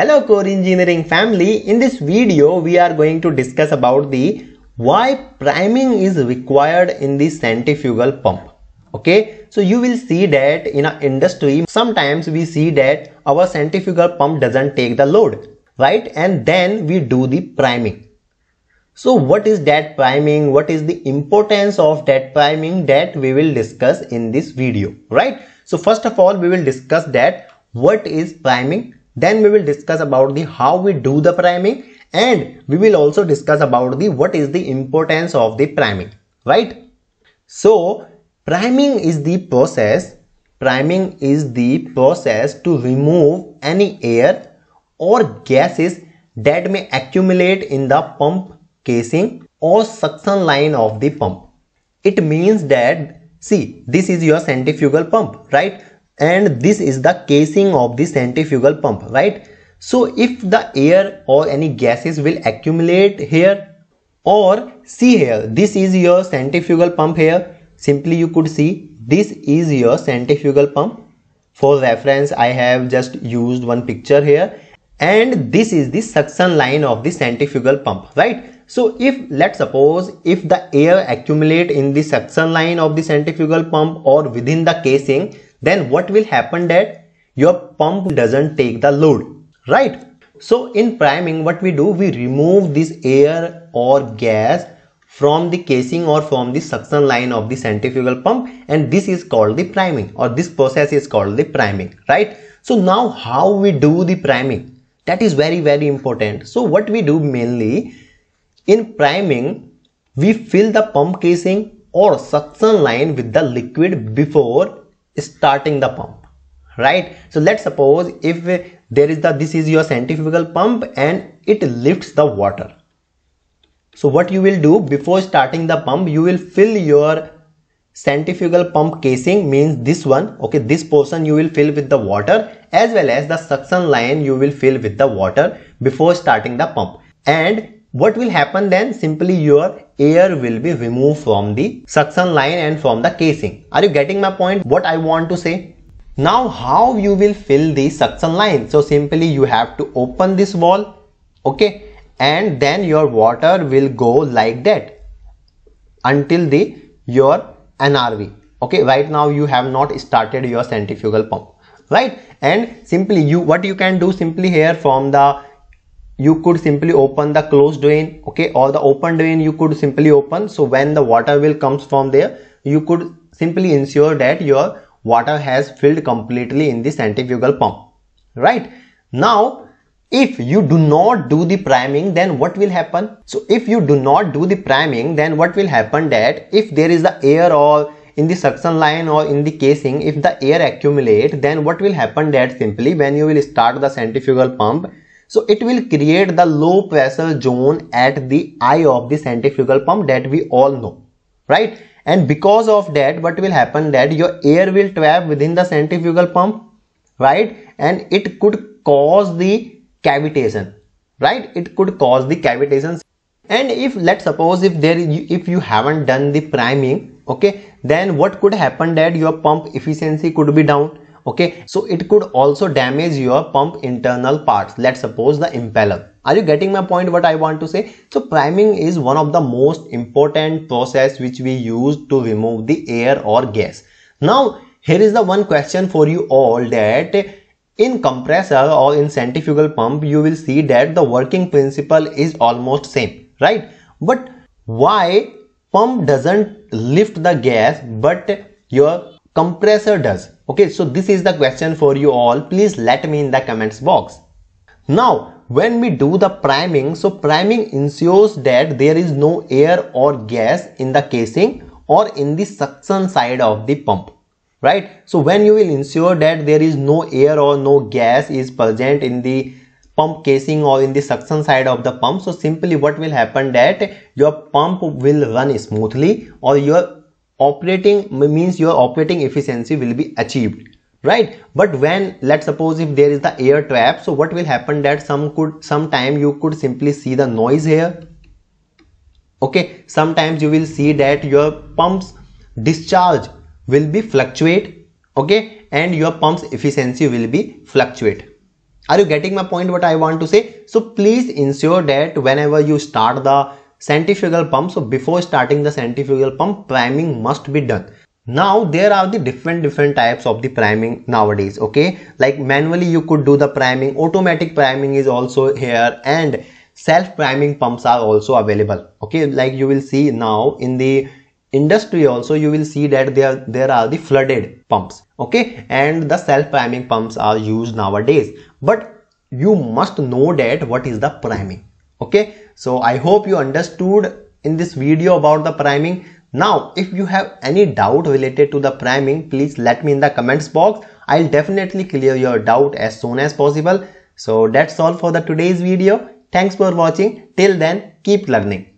Hello core engineering family. In this video, we are going to discuss about the why priming is required in the centrifugal pump. Okay, so you will see that in our industry, sometimes we see that our centrifugal pump doesn't take the load, right? And then we do the priming. So what is that priming? What is the importance of that priming that we will discuss in this video, right? So first of all, we will discuss that what is priming then we will discuss about the how we do the priming and we will also discuss about the what is the importance of the priming, right? So priming is the process, priming is the process to remove any air or gases that may accumulate in the pump casing or suction line of the pump. It means that, see, this is your centrifugal pump, right? and this is the casing of the centrifugal pump right so if the air or any gases will accumulate here or see here this is your centrifugal pump here simply you could see this is your centrifugal pump for reference i have just used one picture here and this is the suction line of the centrifugal pump right so if let's suppose if the air accumulate in the suction line of the centrifugal pump or within the casing then what will happen that your pump doesn't take the load, right? So in priming, what we do, we remove this air or gas from the casing or from the suction line of the centrifugal pump and this is called the priming or this process is called the priming, right? So now how we do the priming? That is very, very important. So what we do mainly in priming, we fill the pump casing or suction line with the liquid before starting the pump right so let's suppose if there is the this is your centrifugal pump and it lifts the water so what you will do before starting the pump you will fill your centrifugal pump casing means this one okay this portion you will fill with the water as well as the suction line you will fill with the water before starting the pump and what will happen then? Simply your air will be removed from the suction line and from the casing. Are you getting my point? What I want to say? Now how you will fill the suction line? So simply you have to open this wall. Okay. And then your water will go like that until the your NRV. Okay. Right now you have not started your centrifugal pump. Right. And simply you what you can do simply here from the you could simply open the closed drain, okay or the open drain. you could simply open so when the water will comes from there you could simply ensure that your water has filled completely in the centrifugal pump right now if you do not do the priming then what will happen so if you do not do the priming then what will happen that if there is the air or in the suction line or in the casing if the air accumulate then what will happen that simply when you will start the centrifugal pump so it will create the low pressure zone at the eye of the centrifugal pump that we all know, right? And because of that, what will happen that your air will trap within the centrifugal pump, right? And it could cause the cavitation, right? It could cause the cavitation. And if let's suppose if there if you haven't done the priming, okay, then what could happen that your pump efficiency could be down okay so it could also damage your pump internal parts let's suppose the impeller are you getting my point what i want to say so priming is one of the most important process which we use to remove the air or gas now here is the one question for you all that in compressor or in centrifugal pump you will see that the working principle is almost same right but why pump doesn't lift the gas but your compressor does. Okay, so this is the question for you all. Please let me in the comments box. Now, when we do the priming, so priming ensures that there is no air or gas in the casing or in the suction side of the pump right so when you will ensure that there is no air or no gas is present in the pump casing or in the suction side of the pump so simply what will happen that your pump will run smoothly or your operating means your operating efficiency will be achieved right but when let's suppose if there is the air trap so what will happen that some could sometime you could simply see the noise here okay sometimes you will see that your pumps discharge will be fluctuate okay and your pumps efficiency will be fluctuate are you getting my point what i want to say so please ensure that whenever you start the centrifugal pump so before starting the centrifugal pump priming must be done now there are the different different types of the priming nowadays okay like manually you could do the priming automatic priming is also here and self priming pumps are also available okay like you will see now in the industry also you will see that there there are the flooded pumps okay and the self priming pumps are used nowadays but you must know that what is the priming okay so i hope you understood in this video about the priming now if you have any doubt related to the priming please let me in the comments box i'll definitely clear your doubt as soon as possible so that's all for the today's video thanks for watching till then keep learning